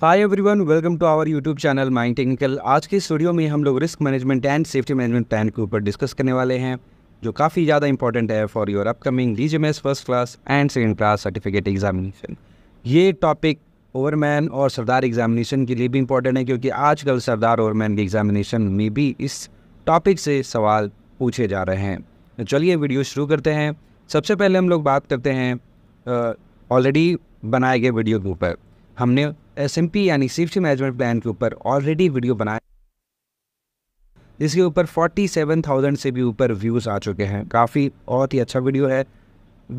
Hi everyone welcome to our YouTube channel mind technical आज के studio में हम लोग risk management and safety management plan के ऊपर डिस्कस करने वाले हैं जो काफ़ी ज़्यादा इंपॉर्टेंट है for your upcoming the first class and second class certificate examination ये टॉपिक ओवरमैन और सरदार एग्जामिनेशन के लिए भी इंपॉर्टेंट है क्योंकि आजकल सरदार ओवरमैन के एग्जामिनेशन में भी इस टॉपिक से सवाल पूछे जा रहे हैं तो चलिए वीडियो शुरू करते हैं सबसे पहले हम लोग बात करते हैं ऑलरेडी बनाए गए वीडियो के ऊपर हमने एस यानी सेफ्टी मैनेजमेंट प्लान के ऊपर ऑलरेडी वीडियो बनाए जिसके ऊपर 47,000 से भी ऊपर व्यूज़ आ चुके हैं काफ़ी बहुत ही अच्छा वीडियो है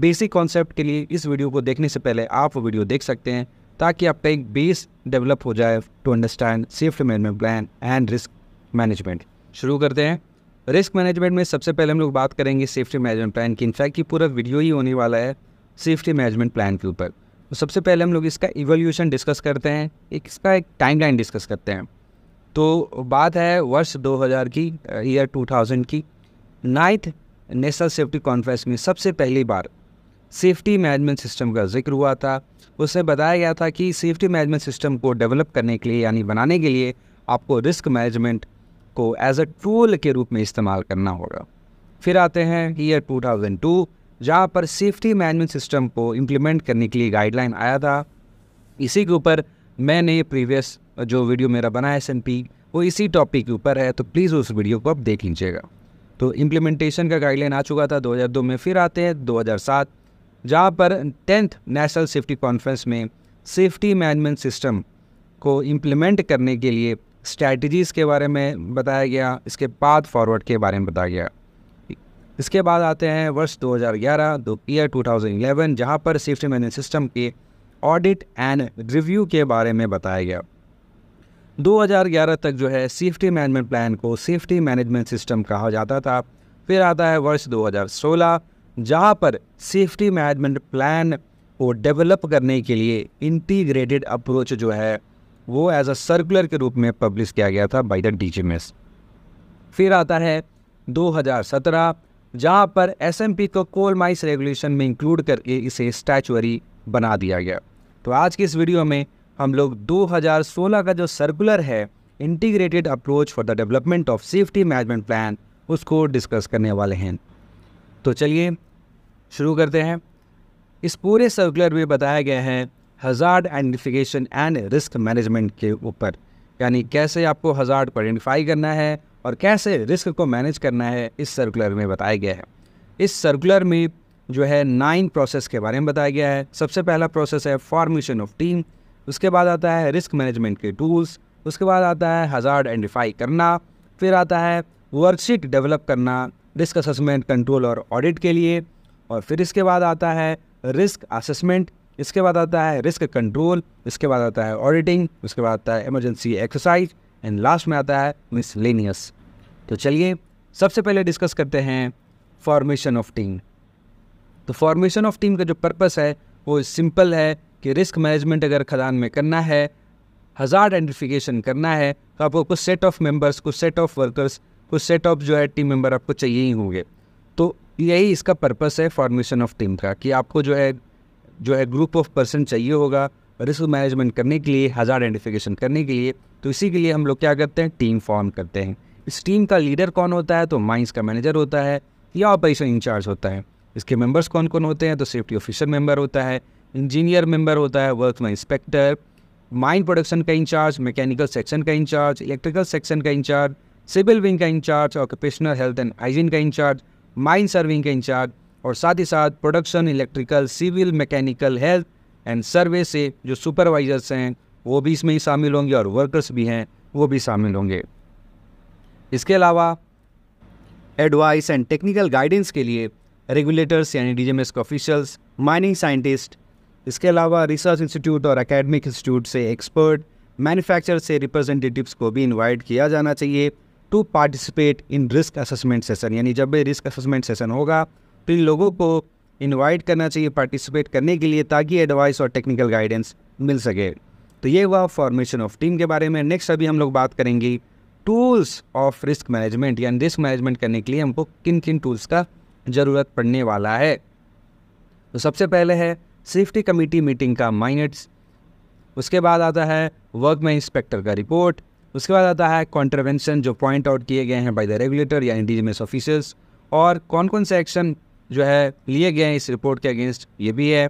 बेसिक कॉन्सेप्ट के लिए इस वीडियो को देखने से पहले आप वो वीडियो देख सकते हैं ताकि आपका एक बेस डेवलप हो जाए to understand safety management plan and risk management शुरू करते हैं रिस्क मैनेजमेंट में सबसे पहले हम लोग बात करेंगे सेफ्टी मैनेजमेंट प्लान की इनफैक्ट ये पूरा वीडियो ही होने वाला है सेफ्टी मैनेजमेंट प्लान के ऊपर तो सबसे पहले हम लोग इसका इवोल्यूशन डिस्कस करते हैं एक इसका एक टाइमलाइन डिस्कस करते हैं तो बात है वर्ष 2000 की ईयर uh, 2000 की नाइन्थ नेशनल सेफ्टी कॉन्फ्रेंस में सबसे पहली बार सेफ्टी मैनेजमेंट सिस्टम का जिक्र हुआ था उसमें बताया गया था कि सेफ्टी मैनेजमेंट सिस्टम को डेवलप करने के लिए यानी बनाने के लिए आपको रिस्क मैनेजमेंट को एज अ टूल के रूप में इस्तेमाल करना होगा फिर आते हैं ईयर 2002 जहाँ पर सेफ्टी मैनेजमेंट सिस्टम को इम्प्लीमेंट करने के लिए गाइडलाइन आया था इसी के ऊपर मैंने प्रीवियस जो वीडियो मेरा बना है पी वो इसी टॉपिक के ऊपर है तो प्लीज़ उस वीडियो को आप देख लीजिएगा तो इम्प्लीमेंटेशन का गाइडलाइन आ चुका था 2002 में फिर आते हैं 2007 जहाँ पर टेंथ नेशनल सेफ्टी कॉन्फ्रेंस में सेफ्टी मैनेजमेंट सिस्टम को इम्प्लीमेंट करने के लिए स्ट्रैटीज़ के बारे में बताया गया इसके पाथ फॉरवर्ड के बारे में बताया गया इसके बाद आते हैं वर्ष 2011 दो ईयर टू जहां पर सेफ्टी मैनेज सिस्टम के ऑडिट एंड रिव्यू के बारे में बताया गया 2011 तक जो है सेफ्टी मैनेजमेंट प्लान को सेफ्टी मैनेजमेंट सिस्टम कहा जाता था फिर आता है वर्ष 2016 जहाँ पर सेफ्टी मैनेजमेंट प्लान को डेवलप करने के लिए इंटीग्रेटेड अप्रोच जो है वो एज अ सर्कुलर के रूप में पब्लिश किया गया था बाई द डी फिर आता है 2017 जहां पर एसएमपी को कोल माइस रेगुलेशन में इंक्लूड करके इसे स्टैचुअरी बना दिया गया तो आज की इस वीडियो में हम लोग 2016 का जो सर्कुलर है integrated approach for the development of safety management plan उसको डिस्कस करने वाले हैं तो चलिए शुरू करते हैं इस पूरे सर्कुलर में बताया गया है hazard identification and risk management के ऊपर यानी कैसे आपको हजार्ड को आइडेंटिफाई करना है और कैसे रिस्क को मैनेज करना है इस सर्कुलर में बताया गया है इस सर्कुलर में जो है नाइन प्रोसेस के बारे में बताया गया है सबसे पहला प्रोसेस है फॉर्मेशन ऑफ टीम उसके बाद आता है रिस्क मैनेजमेंट के टूल्स उसके बाद आता है हज़ार आइडेंटिफाई करना फिर आता है वर्कशीट डेवलप करना रिस्क असेसमेंट कंट्रोल और ऑडिट के लिए और फिर इसके बाद आता है रिस्क असेसमेंट इसके बाद आता है रिस्क कंट्रोल इसके बाद आता है ऑडिटिंग उसके बाद आता है इमरजेंसी एक्सरसाइज एंड लास्ट में आता है मिसलेनियस तो चलिए सबसे पहले डिस्कस करते हैं फॉर्मेशन ऑफ टीम तो फॉर्मेशन ऑफ टीम का जो पर्पस है वो सिंपल है कि रिस्क मैनेजमेंट अगर खदान में करना है हज़ार आइडेंटिफिकेशन करना है तो आपको कुछ सेट ऑफ मेंबर्स कुछ सेट ऑफ वर्कर्स कुछ सेट ऑफ जो है टीम मेंबर आपको चाहिए ही होंगे तो यही इसका पर्पस है फॉर्मेशन ऑफ टीम का कि आपको जो है जो है ग्रुप ऑफ पर्सन चाहिए होगा रिस्क मैनेजमेंट करने के लिए हज़ार आइडेंटिफिकेशन करने के लिए तो इसी के लिए हम लोग क्या करते हैं टीम फॉर्म करते हैं इस टीम का लीडर कौन होता है तो माइंस का मैनेजर होता है या ऑपरेशन इंचार्ज होता है इसके मेंबर्स कौन कौन होते हैं तो सेफ्टी ऑफिसर मेंबर होता है इंजीनियर मेंबर होता है वर्क में इंस्पेक्टर माइन प्रोडक्शन का इंचार्ज मैकेनिकल सेक्शन का इंचार्ज इलेक्ट्रिकल सेक्शन का इंचार्ज सिविल विंग का incharge occupational health and hygiene का इंचार्ज माइन सर्विंग का इंचार्ज और साथ ही साथ production electrical civil mechanical health and survey से जो सुपरवाइजर्स हैं वो भी इसमें ही शामिल होंगे और वर्कर्स भी हैं वो भी शामिल होंगे इसके अलावा एडवाइस एंड टेक्निकल गाइडेंस के लिए रेगुलेटर्स यानी डी के ऑफिशियल्स माइनिंग साइंटिस्ट इसके अलावा रिसर्च इंस्टीट्यूट और एकेडमिक इंस्टीट्यूट से एक्सपर्ट मैन्युफैक्चर से रिप्रेजेंटेटिव्स को भी इनवाइट किया जाना चाहिए to participate in risk assessment session यानी जब भी रिस्क असेसमेंट सेशन होगा तो इन लोगों को इनवाइट करना चाहिए पार्टिसिपेट करने के लिए ताकि एडवाइस और टेक्निकल गाइडेंस मिल सके तो ये हुआ फॉर्मेशन ऑफ टीम के बारे में नेक्स्ट अभी हम लोग बात करेंगे टूल्स ऑफ रिस्क मैनेजमेंट यानी रिस्क मैनेजमेंट करने के लिए हमको किन किन टूल्स का ज़रूरत पड़ने वाला है तो सबसे पहले है सेफ्टी कमेटी मीटिंग का माइनट्स उसके बाद आता है वर्क में इंस्पेक्टर का रिपोर्ट उसके बाद आता है कॉन्ट्रवेंशन जो पॉइंट आउट किए गए हैं बाय द रेगुलेटर यानी डी एम ऑफिसर्स और कौन कौन से एक्शन जो है लिए गए हैं इस रिपोर्ट के अगेंस्ट ये भी है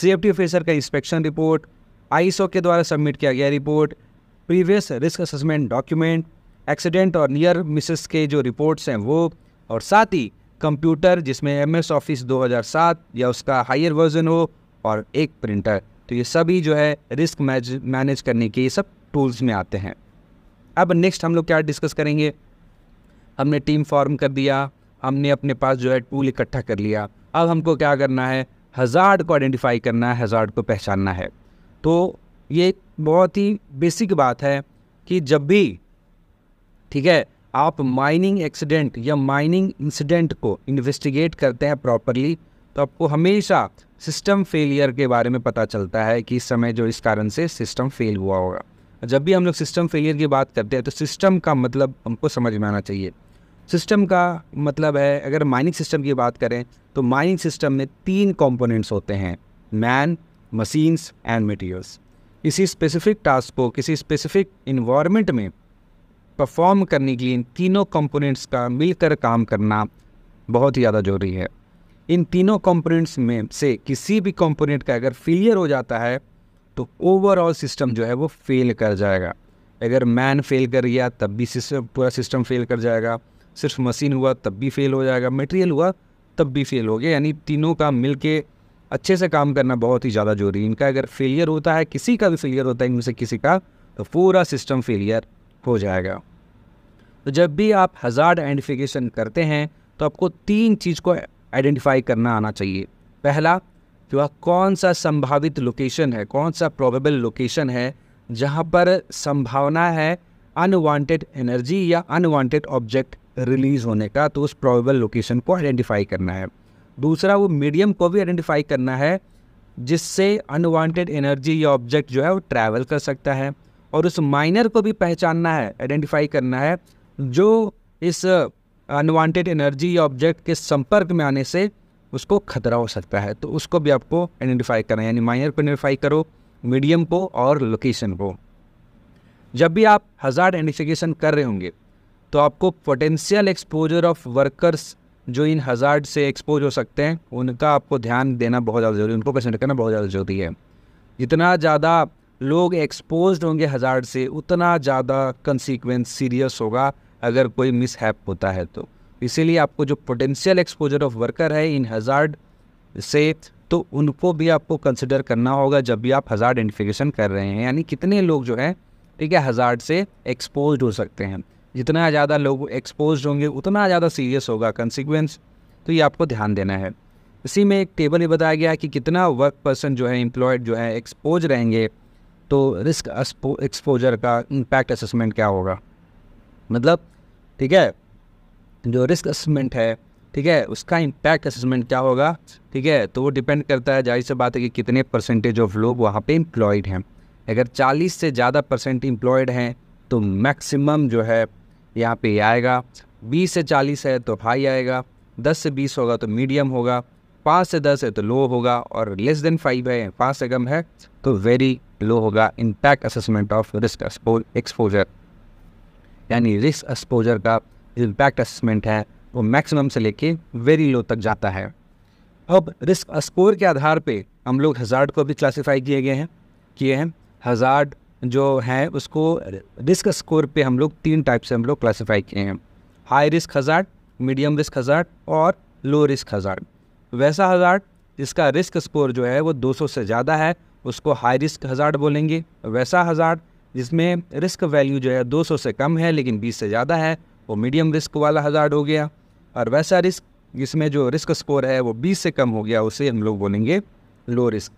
सेफ्टी ऑफिसर का इंस्पेक्शन रिपोर्ट आई के द्वारा सबमिट किया गया report previous risk assessment document accident और नियर मिसेस के जो रिपोर्ट्स हैं वो और साथ ही कंप्यूटर जिसमें एम एस ऑफिस 2007 या उसका हायर वर्जन हो और एक प्रिंटर तो ये सभी जो है रिस्क मैनेज करने के ये सब टूल्स में आते हैं अब नेक्स्ट हम लोग क्या डिस्कस करेंगे हमने टीम फॉर्म कर दिया हमने अपने पास जो है टूल इकट्ठा कर लिया अब हमको क्या करना है हज़ार्ड को आइडेंटिफाई करना है हज़ार्ड को पहचानना है तो ये बहुत ही बेसिक बात है कि जब भी ठीक है आप माइनिंग एक्सीडेंट या माइनिंग इंसिडेंट को इन्वेस्टिगेट करते हैं प्रॉपरली तो आपको हमेशा सिस्टम फेलियर के बारे में पता चलता है कि इस समय जो इस कारण से सिस्टम फेल हुआ होगा जब भी हम लोग सिस्टम फेलियर की बात करते हैं तो सिस्टम का मतलब हमको समझ में आना चाहिए सिस्टम का मतलब है अगर माइनिंग सिस्टम की बात करें तो माइनिंग सिस्टम में तीन कंपोनेंट्स होते हैं मैन मशीन्स एंड मटेरियल्स इसी स्पेसिफिक टास्क को किसी स्पेसिफिक इन्वायरमेंट में परफॉर्म करने के लिए इन तीनों कंपोनेंट्स का मिलकर काम करना बहुत ही ज़्यादा ज़रूरी है इन तीनों कंपोनेंट्स में से किसी भी कंपोनेंट का अगर फेलियर हो जाता है तो ओवरऑल सिस्टम जो है वो फेल कर जाएगा अगर मैन फेल कर गया तब भी सिस्टम पूरा सिस्टम फेल कर जाएगा सिर्फ मशीन हुआ तब भी फेल हो जाएगा मटेरियल हुआ तब भी फेल हो गया यानी तीनों का मिल के अच्छे से काम करना बहुत ही ज़्यादा जरूरी है इनका अगर फेलियर होता है किसी का भी फेलियर होता है इनमें से किसी का तो पूरा सिस्टम फेलियर हो जाएगा तो जब भी आप हजार आइडेंटिफिकेशन करते हैं तो आपको तीन चीज़ को आइडेंटिफाई करना आना चाहिए पहला कि वह कौन सा संभावित लोकेशन है कौन सा प्रोबेबल लोकेशन है जहाँ पर संभावना है अनवांटेड एनर्जी या अनवांटेड ऑब्जेक्ट रिलीज़ होने का तो उस प्रोबेबल लोकेशन को आइडेंटिफाई करना है दूसरा वो मीडियम को भी आइडेंटिफाई करना है जिससे अनवांटेड एनर्जी या ऑब्जेक्ट जो है वो ट्रैवल कर सकता है और उस माइनर को भी पहचानना है आइडेंटिफाई करना है जो इस अनवांटेड एनर्जी या ऑब्जेक्ट के संपर्क में आने से उसको खतरा हो सकता है तो उसको भी आपको आइडेंटिफाई करना है यानी माइनर को आइडेंटिफाई करो मीडियम को और लोकेशन को जब भी आप हज़ार आइडेंटिफिकेशन कर रहे होंगे तो आपको पोटेंशियल एक्सपोजर ऑफ वर्कर्स जो इन हज़ार्ड से एक्सपोज हो सकते हैं उनका आपको ध्यान देना बहुत ज़्यादा ज़रूरी है उनको पेसेंट करना बहुत ज़्यादा ज़रूरी है जितना ज़्यादा लोग एक्सपोज होंगे हज़ार्ड से उतना ज़्यादा कंसिक्वेंस सीरियस होगा अगर कोई मिसहैप होता है तो इसीलिए आपको जो पोटेंशियल एक्सपोजर ऑफ वर्कर है इन हज़ार्ड से तो उनको भी आपको कंसिडर करना होगा जब भी आप हज़ार्ड आइडेंटिफिकेशन कर रहे हैं यानी कितने लोग जो हैं ठीक है हज़ार्ड से एक्सपोज हो सकते हैं जितना ज़्यादा लोग एक्सपोज होंगे उतना ज़्यादा सीरियस होगा कंसिक्वेंस तो ये आपको ध्यान देना है इसी में एक टेबल ये बताया गया है कि कितना वर्क पर्सन जो है एम्प्लॉयड जो है एक्सपोज रहेंगे तो रिस्क एक्सपोजर का इम्पैक्ट असमेंट क्या होगा मतलब ठीक है जो रिस्क असमेंट है ठीक है उसका इम्पैक्ट असमेंट क्या होगा ठीक है तो वो डिपेंड करता है जाहिर सी बात है कि कितने परसेंटेज ऑफ लोग वहाँ पे इम्प्लॉयड हैं अगर 40 से ज़्यादा परसेंट इम्प्लॉयड हैं तो मैक्सिमम जो है यहाँ पे आएगा बीस से चालीस है तो हाई आएगा दस से बीस होगा तो मीडियम होगा पाँच से दस है तो लो होगा और लेस देन फाइव है पाँच से कम है तो वेरी लो होगा impact assessment of risk exposure यानी रिस्क एक्सपोजर का इम्पैक्ट असेसमेंट है वो मैक्सिमम से लेके वेरी लो तक जाता है अब रिस्क स्कोर के आधार पे हम लोग हज़ार्ड को भी क्लासिफाई किए गए हैं किए हैं हज़ार्ड जो है उसको रिस्क स्कोर पे हम लोग तीन टाइप से हम लोग क्लासीफाई किए हैं high risk hazard medium risk hazard और लो रिस्क हज़ार्ड वैसा हज़ार्ड जिसका रिस्क स्कोर जो है वो 200 से ज़्यादा है उसको हाई रिस्क हज़ार्ड बोलेंगे वैसा हज़ार्ड जिसमें रिस्क वैल्यू जो है 200 से कम है लेकिन 20 से ज़्यादा है वो मीडियम रिस्क वाला हज़ार्ड हो गया और वैसा रिस्क जिसमें जो रिस्क स्कोर है वो 20 से कम हो गया उसे हम लोग बोलेंगे लो रिस्क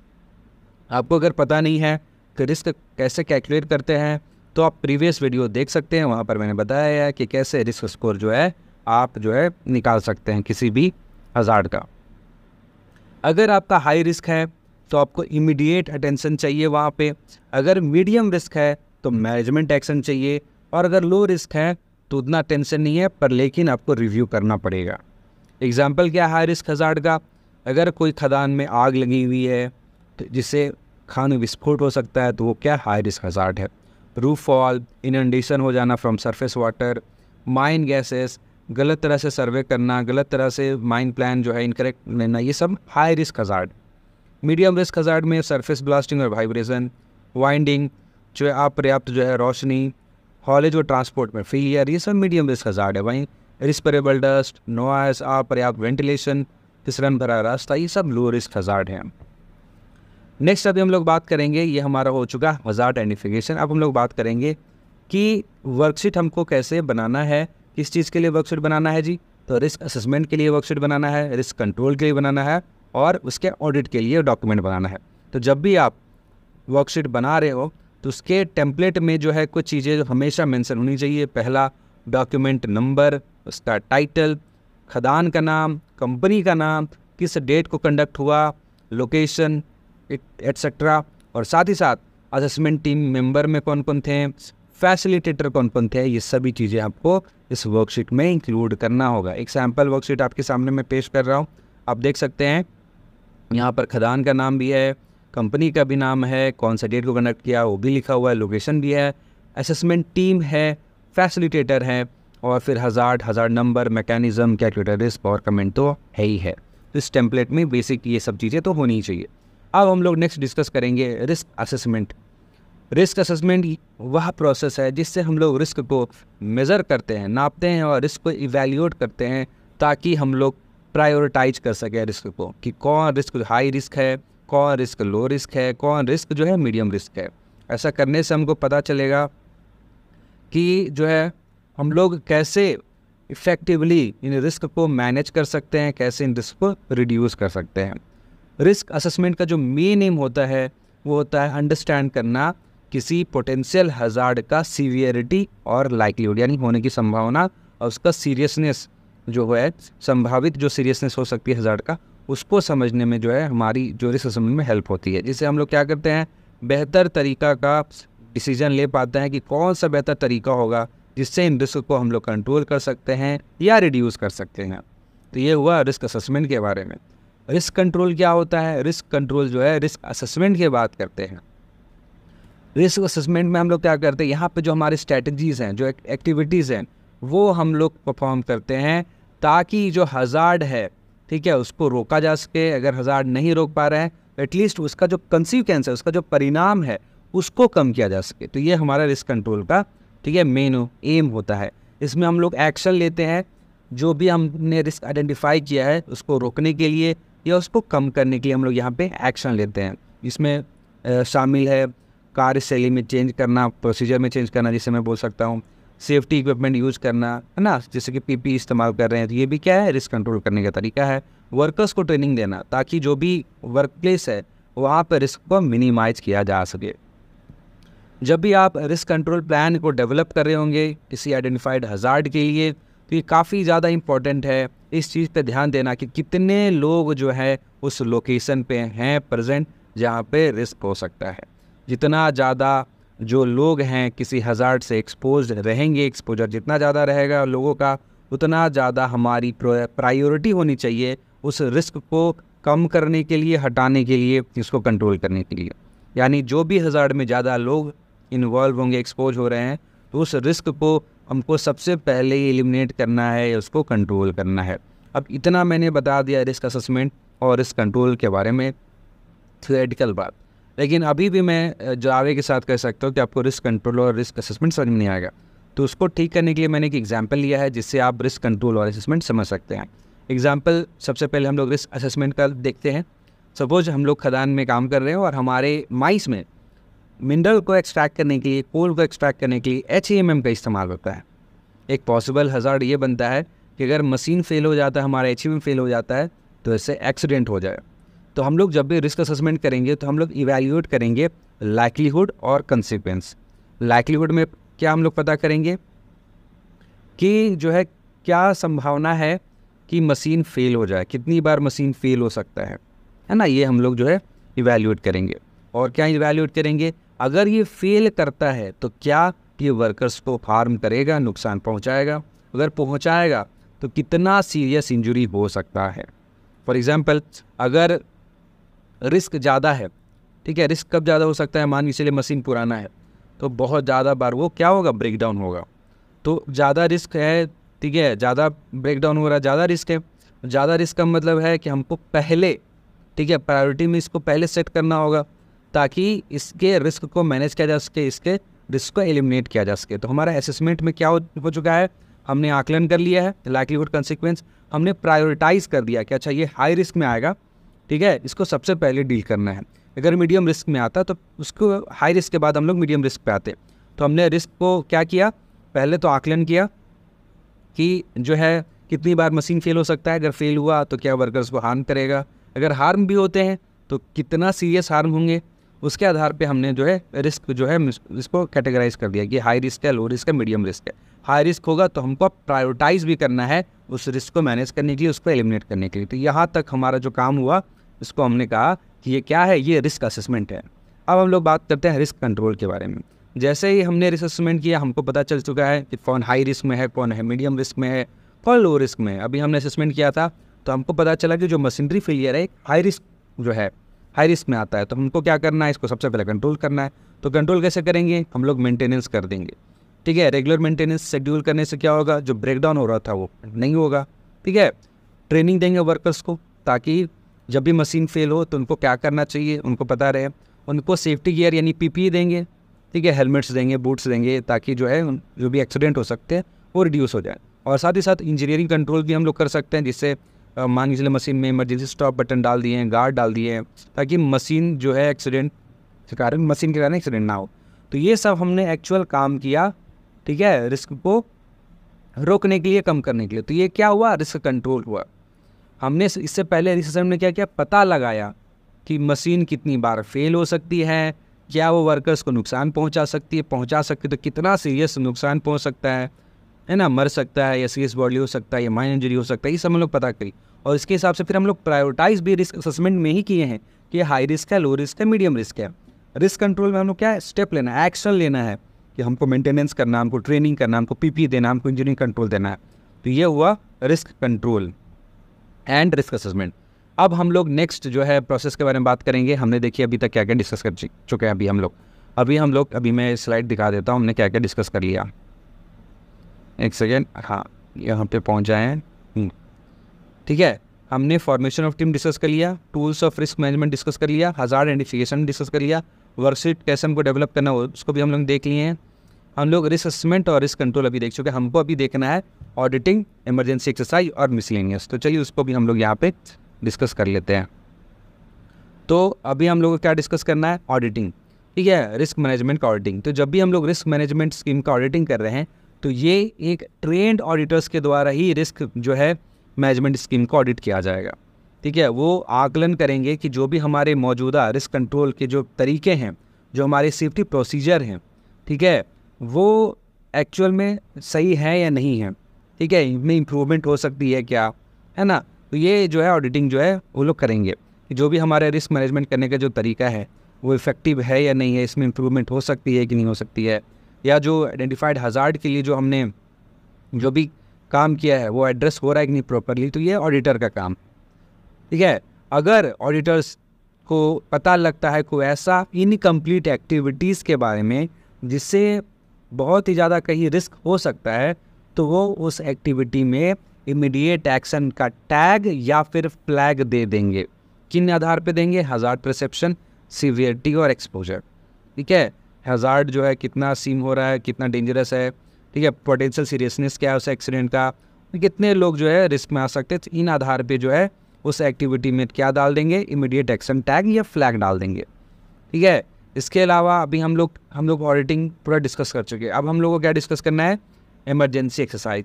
आपको अगर पता नहीं है रिस्क कैसे कैलकुलेट करते हैं तो आप प्रीवियस वीडियो देख सकते हैं वहाँ पर मैंने बताया है कि कैसे रिस्क स्कोर जो है आप जो है निकाल सकते हैं किसी भी हज़ार का अगर आपका हाई रिस्क है तो आपको इमीडिएट अटेंशन चाहिए वहाँ पे अगर मीडियम रिस्क है तो मैनेजमेंट एक्शन चाहिए और अगर लो रिस्क है तो उतना टेंशन नहीं है पर लेकिन आपको रिव्यू करना पड़ेगा एग्ज़ाम्पल क्या हाई रिस्क हज़ार का अगर कोई खदान में आग लगी हुई है तो जिससे खान विस्फोट हो सकता है तो वो क्या हाई रिस्क हजार्ड है रूफ फॉल इनंडेशन हो जाना from surface water mine gases गलत तरह से सर्वे करना गलत तरह से माइन प्लान जो है इनकरेक्ट लेना ये सब high risk hazard medium risk hazard में सरफेस ब्लास्टिंग और वाइब्रेशन वाइंडिंग जो है अपर्याप्त जो है रोशनी हॉलेज और ट्रांसपोर्ट में फेलियर ये सब मीडियम रिस्क हजार्ड है वहीं रिस्परेबल डस्ट नोआस अपर्याप्त वेंटिलेशन फिसलन भरा रास्ता ये सब लो रिस्क हजार्ड हैं नेक्स्ट अभी हम लोग बात करेंगे ये हमारा हो चुका मजार आइडेंटिफिकेशन अब हम लोग बात करेंगे कि वर्कशीट हमको कैसे बनाना है किस चीज़ के लिए वर्कशीट बनाना है जी तो रिस्क असेसमेंट के लिए वर्कशीट बनाना है रिस्क कंट्रोल के लिए बनाना है और उसके ऑडिट के लिए डॉक्यूमेंट बनाना है तो जब भी आप वर्कशीट बना रहे हो तो उसके टेम्पलेट में जो है कुछ चीज़ें हमेशा मेंशन होनी चाहिए पहला डॉक्यूमेंट नंबर उसका टाइटल खदान का नाम कंपनी का नाम किस डेट को कंडक्ट हुआ लोकेशन एटसेट्रा और साथ ही साथ असेसमेंट टीम मेंबर में कौन कौन थे फैसिलिटेटर कौन कौन थे ये सभी चीज़ें आपको इस वर्कशीट में इंक्लूड करना होगा एक सैम्पल वर्कशीट आपके सामने मैं पेश कर रहा हूँ आप देख सकते हैं यहाँ पर खदान का नाम भी है कंपनी का भी नाम है कौन सा डेट को कनेक्ट किया वो भी लिखा हुआ है लोकेशन भी है असेसमेंट टीम है फैसिलिटेटर है और फिर hazard hazard number mechanism calculator risk और कमेंट तो है ही है तो इस टेम्पलेट में बेसिक ये सब चीज़ें तो होनी चाहिए अब हम लोग नेक्स्ट डिस्कस करेंगे रिस्क असेसमेंट रिस्क असेसमेंट वह प्रोसेस है जिससे हम लोग रिस्क को मेज़र करते हैं नापते हैं और रिस्क को इवेल्यूट करते हैं ताकि हम लोग प्रायोरिटाइज कर सकें रिस्क को कि कौन रिस्क हाई रिस्क है कौन रिस्क लो रिस्क है कौन रिस्क जो है मीडियम रिस्क है ऐसा करने से हमको पता चलेगा कि जो है हम लोग कैसे इफ़ेक्टिवली इन रिस्क को मैनेज कर सकते हैं कैसे इन रिस्क को रिड्यूस कर सकते हैं रिस्क असेसमेंट का जो मेन एम होता है वो होता है अंडरस्टैंड करना किसी पोटेंशियल हजार्ड का सीवियरिटी और लाइकलीहुड यानी होने की संभावना और उसका सीरियसनेस जो है संभावित जो सीरियसनेस हो सकती है हजार्ड का उसको समझने में जो है हमारी जो रिस्क असेसमेंट में हेल्प होती है जिससे हम लोग क्या करते हैं बेहतर तरीका का डिसीजन ले पाते हैं कि कौन सा बेहतर तरीका होगा जिससे इन रिस्क को हम लोग कंट्रोल कर सकते हैं या रिड्यूस कर सकते हैं तो ये हुआ रिस्क असेसमेंट के बारे में रिस्क कंट्रोल क्या होता है रिस्क कंट्रोल जो है रिस्क असेसमेंट की बात करते हैं रिस्क असेसमेंट में हम लोग क्या करते हैं यहाँ पे जो हमारी स्ट्रेटजीज़ हैं जो एक्टिविटीज़ हैं वो हम लोग परफॉर्म करते हैं ताकि जो हज़ार्ड है ठीक है उसको रोका जा सके अगर हज़ार्ड नहीं रोक पा रहे हैं एटलीस्ट उसका जो कंसिक्वेंस है उसका जो परिणाम है उसको कम किया जा सके तो ये हमारा रिस्क कंट्रोल का ठीक है मेन एम होता है इसमें हम लोग एक्शन लेते हैं जो भी हमने रिस्क आइडेंटिफाई किया है उसको रोकने के लिए या उसको कम करने के लिए हम लोग यहाँ पे एक्शन लेते हैं इसमें शामिल है कार्यशैली में चेंज करना प्रोसीजर में चेंज करना जिसे मैं बोल सकता हूँ सेफ्टी इक्विपमेंट यूज़ करना है ना जैसे कि पीपी e इस्तेमाल कर रहे हैं तो ये भी क्या है रिस्क कंट्रोल करने का तरीका है वर्कर्स को ट्रेनिंग देना ताकि जो भी वर्क प्लेस है वहाँ पर रिस्क को मिनिमाइज किया जा सके जब भी आप रिस्क कंट्रोल प्लान को डेवलप कर रहे होंगे किसी आइडेंटिफाइड हजार्ड के लिए तो ये काफ़ी ज़्यादा इम्पॉर्टेंट है इस चीज़ पे ध्यान देना कि कितने लोग जो है उस लोकेशन पे हैं प्रेजेंट जहाँ पे रिस्क हो सकता है जितना ज़्यादा जो लोग हैं किसी हज़ार से एक्सपोज रहेंगे एक्सपोजर जितना ज़्यादा रहेगा लोगों का उतना ज़्यादा हमारी प्रायोरिटी होनी चाहिए उस रिस्क को कम करने के लिए हटाने के लिए इसको कंट्रोल करने के लिए यानी जो भी हज़ार में ज़्यादा लोग इन्वॉल्व होंगे एक्सपोज हो रहे हैं तो उस रिस्क को हमको सबसे पहले ही एलिमिनेट करना है या उसको कंट्रोल करना है अब इतना मैंने बता दिया रिस्क असेसमेंट और रिस्क कंट्रोल के बारे में थियोरेटिकल बात लेकिन अभी भी मैं जावे के साथ कह सकता हूँ कि आपको रिस्क कंट्रोल और रिस्क असेसमेंट समझ में नहीं आएगा तो उसको ठीक करने के लिए मैंने एक एग्जाम्पल लिया है जिससे आप रिस्क कंट्रोल और असेसमेंट समझ सकते हैं एग्जाम्पल सबसे पहले हम लोग रिस्क असेसमेंट का देखते हैं सपोज हम लोग खदान में काम कर रहे हैं और हमारे माइस में मिनरल को एक्सट्रैक्ट करने के लिए कोल को एक्सट्रैक्ट करने के लिए एच e का इस्तेमाल होता है एक पॉसिबल हज़ार ये बनता है कि अगर मशीन फेल हो जाता है हमारा एच फेल e हो जाता है तो इससे एक्सीडेंट हो जाए तो हम लोग जब भी रिस्क असेसमेंट करेंगे तो हम लोग इवेल्यूएट करेंगे लाइकलीहुड और कंसिक्वेंस लाइकलीहुड में क्या हम लोग पता करेंगे कि जो है क्या संभावना है कि मशीन फेल हो जाए कितनी बार मशीन फेल हो सकता है है ना ये हम लोग जो है इवेल्यूएट करेंगे और क्या इवेल्यूएट करेंगे अगर ये फेल करता है तो क्या ये वर्कर्स को हार्म करेगा नुकसान पहुंचाएगा अगर पहुंचाएगा तो कितना सीरियस इंजरी हो सकता है फॉर एग्ज़ाम्पल अगर रिस्क ज़्यादा है ठीक है रिस्क कब ज़्यादा हो सकता है मान के चलिए मशीन पुराना है तो बहुत ज़्यादा बार वो क्या होगा ब्रेकडाउन होगा तो ज़्यादा रिस्क है ठीक है ज़्यादा ब्रेकडाउन हो रहा है ज़्यादा रिस्क है ज़्यादा रिस्क का मतलब है कि हमको पहले ठीक है प्रायोरिटी में इसको पहले सेट करना होगा ताकि इसके रिस्क को मैनेज किया जा सके इसके रिस्क को एलिमिनेट किया जा सके तो हमारा असेसमेंट में क्या हो, चुका है हमने आकलन कर लिया है लाइकलीहुड कॉन्सिक्वेंस हमने प्रायोरिटाइज कर दिया कि अच्छा ये हाई रिस्क में आएगा ठीक है इसको सबसे पहले डील करना है अगर मीडियम रिस्क में आता तो उसको हाई रिस्क के बाद हम लोग मीडियम रिस्क पे आते तो हमने रिस्क को क्या किया पहले तो आकलन किया कि जो है कितनी बार मशीन फेल हो सकता है अगर फेल हुआ तो क्या वर्कर्स को हार्म करेगा अगर हार्म भी होते हैं तो कितना सीरियस हार्म होंगे उसके आधार पे हमने जो है रिस्क जो है इसको कैटेगराइज कर दिया कि हाई रिस्क है लो रिस्क है मीडियम रिस्क है हाई रिस्क होगा तो हमको प्रायोरिटाइज भी करना है उस रिस्क को मैनेज करने के लिए उसको एलिमिनेट करने के लिए तो यहाँ तक हमारा जो काम हुआ इसको हमने कहा कि ये क्या है ये रिस्क असेसमेंट है अब हम लोग बात करते हैं रिस्क कंट्रोल के बारे में जैसे ही हमने रिस्क असेसमेंट किया हमको पता चल चुका है कि कौन हाई रिस्क में है कौन है मीडियम रिस्क में है कौन लो रिस्क में है अभी हमने असेसमेंट किया था तो हमको पता चला कि जो मशीनरी फेलियर है हाई रिस्क जो है हाई रिस्क में आता है तो हमको क्या करना है इसको सबसे पहले कंट्रोल करना है तो कंट्रोल कैसे करेंगे हम लोग मेंटेनेंस कर देंगे ठीक है रेगुलर मेंटेनेंस शेड्यूल करने से क्या होगा जो ब्रेकडाउन हो रहा था वो नहीं होगा ठीक है ट्रेनिंग देंगे वर्कर्स को ताकि जब भी मशीन फेल हो तो उनको क्या करना चाहिए उनको पता रहे उनको सेफ्टी गियर यानी पी e देंगे ठीक है हेलमेट्स देंगे बूट्स देंगे ताकि जो है जो भी एक्सीडेंट हो सकते हैं वो रिड्यूस हो जाए और साथ ही साथ इंजीनियरिंग कंट्रोल भी हम लोग कर सकते हैं जिससे मान के मशीन में इमरजेंसी स्टॉप बटन डाल दिए हैं गार्ड डाल दिए हैं ताकि मशीन जो है एक्सीडेंट के कारण मशीन के कारण एक्सीडेंट ना हो तो ये सब हमने एक्चुअल काम किया ठीक है रिस्क को रोकने के लिए कम करने के लिए तो ये क्या हुआ रिस्क कंट्रोल हुआ हमने इससे पहले रिसर्च हमने क्या किया पता लगाया कि मशीन कितनी बार फेल हो सकती है क्या वो वर्कर्स को नुकसान पहुंचा सकती है पहुंचा सकती है तो कितना सीरियस नुकसान पहुंच सकता है है ना मर सकता है या सीरियस बॉडी हो सकता है या माइंड इंजरी हो सकता है ये सब हम लोग पता करी और इसके हिसाब से फिर हम लोग प्रायोरिटाइज भी रिस्क असेसमेंट में ही किए हैं कि हाई रिस्क है लो रिस्क है मीडियम रिस्क है रिस्क कंट्रोल में हम लोग क्या है स्टेप लेना है एक्शन लेना है कि हमको मेंटेनेंस करना हमको ट्रेनिंग करना हमको पीपी देना हमको इंजीनियरिंग कंट्रोल देना है तो ये हुआ risk control and risk assessment अब हम लोग नेक्स्ट जो है प्रोसेस के बारे में बात करेंगे हमने देखिए अभी तक क्या क्या डिस्कस कर चुके हैं अभी हम लोग अभी हम लोग अभी मैं स्लाइड दिखा देता हूँ हमने क्या क्या डिस्कस कर लिया एक सेकेंड हाँ यहाँ पे पहुँच जाए हैं हम्म। ठीक है हमने फॉर्मेशन ऑफ टीम डिस्कस कर लिया tools of risk management discuss कर लिया हजार आइडेंटिफिकेशन डिस्कस कर लिया वर्कशीट कैसे हमको डेवलप करना हो उसको भी हम लोग देख लिए हैं हम लोग रिस्क असमेंट और रिस्क कंट्रोल अभी देख चुके हमको अभी देखना है ऑडिटिंग इमरजेंसी एक्सरसाइज और मिसलेनियस तो चलिए उसको भी हम लोग यहाँ पे डिस्कस कर लेते हैं तो अभी हम लोग को क्या डिस्कस करना है ऑडिटिंग ठीक है रिस्क मैनेजमेंट का ऑडिटिंग तो जब भी हम लोग रिस्क मैनेजमेंट स्कीम का ऑडिटिंग कर रहे हैं तो ये एक ट्रेंड ऑडिटर्स के द्वारा ही रिस्क जो है मैनेजमेंट स्कीम को ऑडिट किया जाएगा ठीक है वो आकलन करेंगे कि जो भी हमारे मौजूदा रिस्क कंट्रोल के जो तरीके हैं जो हमारे सेफ्टी प्रोसीजर हैं ठीक है वो एक्चुअल में सही है या नहीं है ठीक है इनमें इम्प्रूवमेंट हो सकती है क्या है ना तो ये जो है ऑडिटिंग जो है वो लोग करेंगे जो भी हमारे रिस्क मैनेजमेंट करने का जो तरीका है वो इफ़ेक्टिव है या नहीं है इसमें इम्प्रूवमेंट हो सकती है कि नहीं हो सकती है या जो आइडेंटिफाइड हज़ार्ड के लिए जो हमने जो भी काम किया है वो एड्रेस हो रहा है कि नहीं प्रॉपरली तो ये ऑडिटर का काम ठीक है अगर ऑडिटर्स को पता लगता है कोई ऐसा इनकम्प्लीट एक्टिविटीज़ के बारे में जिससे बहुत ही ज़्यादा कहीं रिस्क हो सकता है तो वो उस एक्टिविटी में इमीडिएट एक्शन का टैग या फिर फ्लैग दे देंगे किन आधार पे देंगे हज़ार्ड परसेप्शन सीवियरिटी और एक्सपोजर ठीक है हज़ार्ड जो है कितना सीम हो रहा है कितना डेंजरस है ठीक है पोटेंशियल सीरियसनेस क्या है उस एक्सीडेंट का कितने लोग जो है रिस्क में आ सकते हैं इन आधार पे जो है उस एक्टिविटी में क्या डाल देंगे इमीडिएट एक्शन टैग या फ्लैग डाल देंगे ठीक है इसके अलावा अभी हम लोग हम लोग ऑडिटिंग पूरा डिस्कस कर चुके हैं अब हम लोग को क्या डिस्कस करना है इमरजेंसी एक्सरसाइज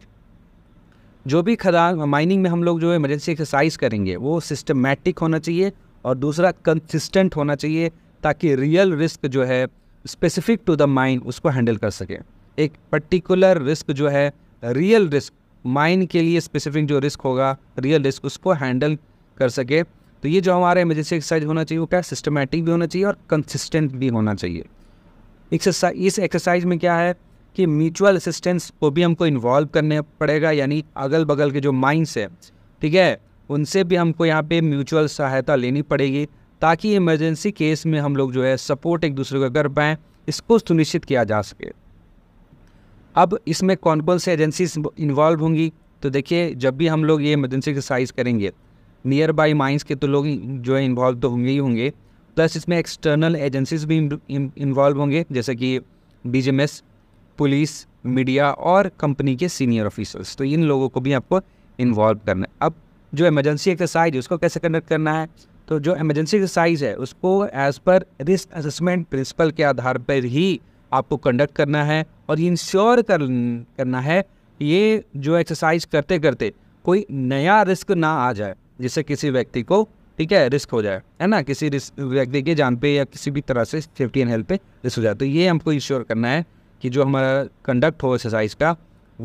जो भी खदान माइनिंग में हम लोग जो इमरजेंसी एक्सरसाइज करेंगे वो सिस्टमेटिक होना चाहिए और दूसरा कंसिस्टेंट होना चाहिए ताकि रियल रिस्क जो है स्पेसिफिक टू द माइन उसको हैंडल कर सकें एक पर्टिकुलर रिस्क जो है रियल रिस्क माइन के लिए स्पेसिफिक जो रिस्क होगा रियल रिस्क उसको हैंडल कर सके तो ये जो हमारे इमरजेंसी एक्सरसाइज होना चाहिए वो क्या सिस्टमेटिक भी होना चाहिए और कंसिस्टेंट भी होना चाहिए एक्सरसाइज इस एक्सरसाइज में क्या है कि म्यूचुअल असिस्टेंस को भी हमको इन्वॉल्व करने पड़ेगा यानी अगल बगल के जो माइंस है ठीक है उनसे भी हमको यहाँ पे म्यूचुअल सहायता लेनी पड़ेगी ताकि इमरजेंसी केस में हम लोग जो है सपोर्ट एक दूसरे को कर पाएँ इसको सुनिश्चित किया जा सके अब इसमें कौन कौन से एजेंसीज इन्वॉल्व होंगी तो देखिए जब भी हम लोग ये इमरजेंसी एक्सरसाइज करेंगे नियर बाई माइंस के तो लोग जो है इन्वॉल्व तो होंगे ही होंगे प्लस इसमें एक्सटर्नल एजेंसीज भी इन्वॉल्व होंगे जैसे कि बी पुलिस मीडिया और कंपनी के सीनियर ऑफिसर्स तो इन लोगों को भी आपको इन्वॉल्व करना है अब जो इमरजेंसी एक्सरसाइज है उसको कैसे कंडक्ट करना है तो जो इमरजेंसी एक्सरसाइज है उसको as per risk assessment principal के आधार पर ही आपको कंडक्ट करना है और ये इंश्योर कर करना है ये जो एक्सरसाइज करते करते कोई नया रिस्क ना आ जाए जिससे किसी व्यक्ति को ठीक है रिस्क हो जाए है ना किसी व्यक्ति के जान पे या किसी भी तरह से सेफ्टी एंड हेल्थ पे रिस्क हो जाए तो ये हमको इंश्योर करना है कि जो हमारा कंडक्ट हो एक्सरसाइज का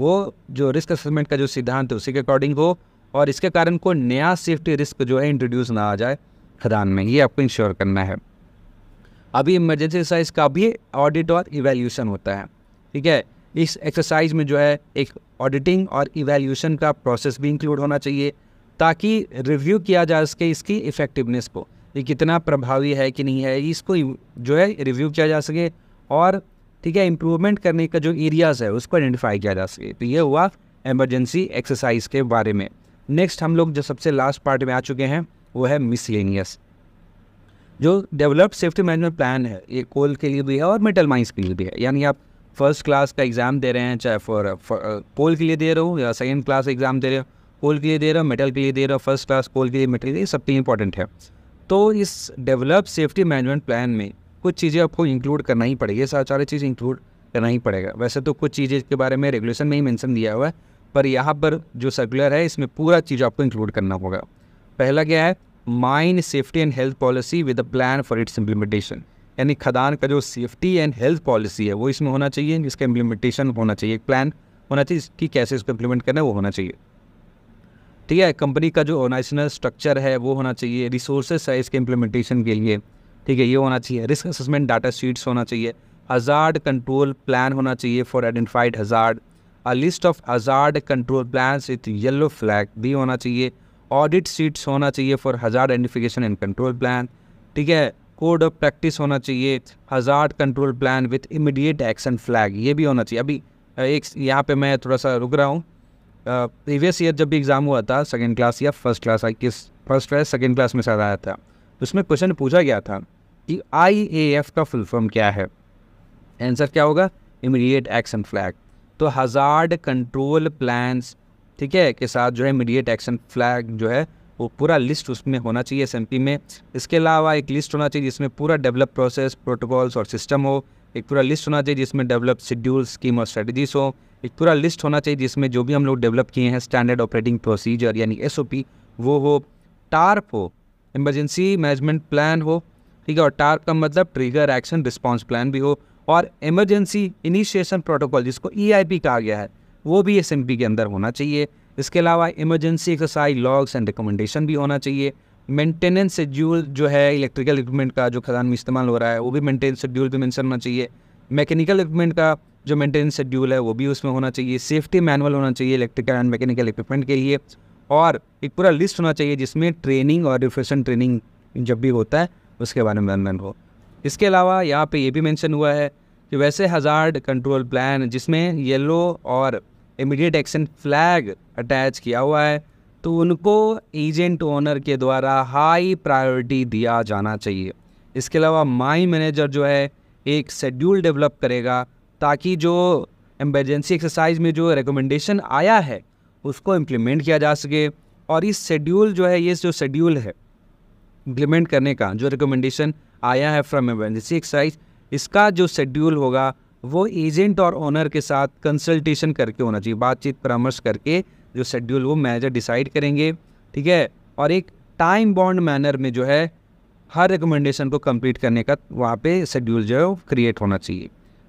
वो जो रिस्क असेसमेंट का जो सिद्धांत है उसी के अकॉर्डिंग हो और इसके कारण कोई नया सेफ्टी रिस्क जो है इंट्रोड्यूस ना आ जाए खदान में ये आपको इंश्योर करना है अभी इमरजेंसी एक्सरसाइज का भी ऑडिट और इवेल्यूशन होता है ठीक है इस एक्सरसाइज में जो है एक ऑडिटिंग और इवेल्यूशन का प्रोसेस भी इंक्लूड होना चाहिए ताकि रिव्यू किया जा सके इसकी इफ़ेक्टिवनेस को ये कितना प्रभावी है कि नहीं है इसको जो है रिव्यू किया जा सके और ठीक है इम्प्रूवमेंट करने का जो एरियाज़ है उसको आइडेंटिफाई किया जा सके तो ये हुआ एमरजेंसी एक्सरसाइज के बारे में नेक्स्ट हम लोग जो सबसे लास्ट पार्ट में आ चुके हैं वो है मिसलेनियस जो डेवलप्ड सेफ्टी मैनेजमेंट प्लान है ये कोल के लिए भी है और मेटल माइंस के लिए भी है यानी आप फर्स्ट क्लास का एग्ज़ाम दे रहे हैं चाहे फॉर कोल uh, के लिए दे रहे हो या सेकेंड क्लास एग्ज़ाम दे रहे हो कोल के लिए दे रहे हो मेटल के लिए दे रहे हो फर्स्ट क्लास कोल के लिए मेटल के लिए चीज़ इंपॉर्टेंट तो है तो इस डेवलप सेफ्टी मैनेजमेंट प्लान में कुछ चीज़ें आपको इंक्लूड करना ही पड़ेगी ये सारे चीज़ इंक्लूड करना ही पड़ेगा वैसे तो कुछ चीज़ें के बारे में रेगुलेशन में ही मैंसन दिया हुआ है पर यहाँ पर जो सर्कुलर है इसमें पूरा चीज़ आपको इंक्लूड करना होगा पहला क्या है mine safety and health policy with a plan for its implementation यानी खदान का जो सेफ्टी एंड हेल्थ पॉलिसी है वो इसमें होना चाहिए इसका इम्प्लीमेंटेशन होना चाहिए एक प्लान होना चाहिए इसकी कैसे इसको इम्प्लीमेंट करना है वो होना चाहिए ठीक है कंपनी का जो ऑर्गेनाइजेशनल स्ट्रक्चर है वो होना चाहिए रिसोर्सेस है इसके इम्प्लीमेंटेशन के लिए ठीक है ये होना चाहिए रिस्क असेसमेंट डाटा शीट्स होना चाहिए हजार्ड कंट्रोल प्लान होना चाहिए for identified hazard a list of hazard control plan with yellow flag भी होना चाहिए ऑडिट सीट्स होना चाहिए फॉर हज़ार आइडेंटिफिकेशन एंड कंट्रोल प्लान ठीक है कोड ऑफ प्रैक्टिस होना चाहिए hazard control plan with immediate action flag ये भी होना चाहिए अभी एक यहाँ पे मैं थोड़ा सा रुक रहा हूँ प्रीवियस ईयर जब भी एग्ज़ाम हुआ था सेकेंड क्लास या फर्स्ट क्लास किस फर्स्ट क्लास सेकेंड क्लास में शायद आया था तो उसमें क्वेश्चन पूछा गया था कि आई ए एफ का फुल फॉर्म क्या है आंसर क्या होगा इमीडिएट एक्शन फ्लैग तो हज़ार्ड कंट्रोल प्लान्स ठीक है के साथ जो है मीडिएट एक्शन फ्लैग जो है वो पूरा लिस्ट उसमें होना चाहिए एस में इसके अलावा एक लिस्ट होना चाहिए जिसमें पूरा डेवलप प्रोसेस प्रोटोकॉल्स और सिस्टम हो एक पूरा लिस्ट होना चाहिए जिसमें डेवलप शेड्यूल स्कीम और स्ट्रेटजीज हो एक पूरा लिस्ट होना चाहिए जिसमें जो भी हम लोग डेवलप किए हैं स्टैंडर्ड ऑपरेटिंग प्रोसीजर यानी एस वो हो टार्प हो इमरजेंसी मैनेजमेंट प्लान हो ठीक है और टार्प का मतलब ट्रिगर एक्शन रिस्पॉन्स प्लान भी हो और इमरजेंसी इनिशिएशन प्रोटोकॉल जिसको ई e कहा गया है वो भी एस के अंदर होना चाहिए इसके अलावा emergency exercise logs and recommendation भी होना चाहिए मेंटेनेंस शेड्यूल जो है इलेक्ट्रिकल इक्विपमेंट का जो खदान में इस्तेमाल हो रहा है वो भी मेंटेनेंस शेड्यूल भी मैंसन होना चाहिए मैकेनिकल इक्विपमेंट का जो मेंटेनेंस शेड्यूल है वो भी उसमें होना चाहिए सेफ्टी मैनुअल होना चाहिए इलेक्ट्रिकल एंड मैकेनिकल इक्विपमेंट के लिए और एक पूरा लिस्ट होना चाहिए जिसमें ट्रेनिंग और रिफ्रेशन ट्रेनिंग जब भी होता है उसके बारे में वर्णन हो इसके अलावा यहाँ पे ये भी मेंशन हुआ है कि वैसे हज़ार्ड कंट्रोल प्लान जिसमें येलो और इमीडिएट एक्शन फ्लैग अटैच किया हुआ है तो उनको एजेंट ओनर के द्वारा हाई प्रायोरिटी दिया जाना चाहिए इसके अलावा माई मैनेजर जो है एक शेड्यूल डेवलप करेगा ताकि जो एमरजेंसी एक्सरसाइज में जो रिकमेंडेशन आया है उसको इम्प्लीमेंट किया जा सके और इस शेड्यूल जो है ये जो शेड्यूल है इम्प्लीमेंट करने का जो रिकमेंडेशन आया है फ्रॉम एमरजेंसी एक्सरसाइज इसका जो शेड्यूल होगा वो एजेंट और ओनर के साथ कंसल्टेशन करके होना चाहिए बातचीत परामर्श करके जो शेड्यूल वो मैनेजर डिसाइड करेंगे ठीक है और एक टाइम बॉन्ड मैनर में जो है हर रिकमेंडेशन को कंप्लीट करने का वहाँ पे शेड्यूल जो है वो क्रिएट होना चाहिए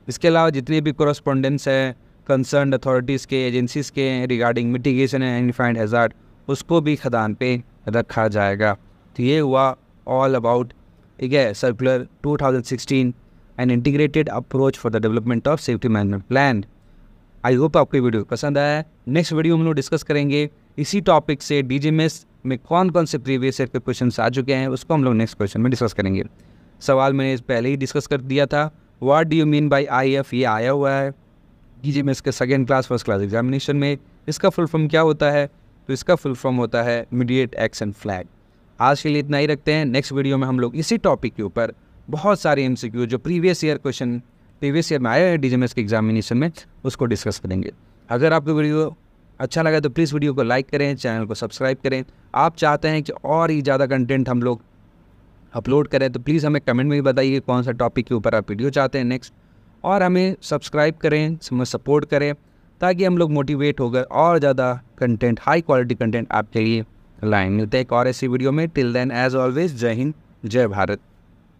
इसके अलावा जितने भी कॉरस्पॉन्डेंस हैं कंसर्न अथॉरिटीज़ के एजेंसीज़ के regarding mitigation and find hazard उसको भी खदान पे रखा जाएगा तो ये हुआ ऑल अबाउट ठीक है circular 2016 an integrated approach for the development of safety management plan I hope आपको ये वीडियो पसंद आया नेक्स्ट वीडियो हम लोग डिस्कस करेंगे इसी टॉपिक से डी में कौन कौन से प्रीवियस ईयर के क्वेश्चन आ चुके हैं उसको हम लोग नेक्स्ट क्वेश्चन में डिस्कस करेंगे सवाल मैंने पहले ही डिस्कस कर दिया था what do you mean by I F ये आया हुआ है डी जी के second class first class examination में इसका फुल फॉर्म क्या होता है तो इसका फुल फॉर्म होता है मीडिएट एक्शन फ्लैग आज के लिए इतना ही रखते हैं नेक्स्ट वीडियो में हम लोग इसी टॉपिक के ऊपर बहुत सारे एम जो previous year question previous year में आए हैं डी के एग्जामिनेशन में उसको डिस्कस करेंगे अगर आपको वीडियो अच्छा लगा तो प्लीज़ वीडियो को लाइक करें चैनल को सब्सक्राइब करें आप चाहते हैं कि और ही ज़्यादा कंटेंट हम लोग अपलोड करें तो प्लीज़ हमें कमेंट में भी बताइए कौन सा टॉपिक के ऊपर आप वीडियो चाहते हैं नेक्स्ट और हमें सब्सक्राइब करें हमें सपोर्ट करें ताकि हम लोग मोटिवेट होकर और ज़्यादा कंटेंट हाई क्वालिटी कंटेंट आपके लिए लाएँ मिलते हैं एक और ऐसी वीडियो में टिल देन एज ऑलवेज जय हिंद जय भारत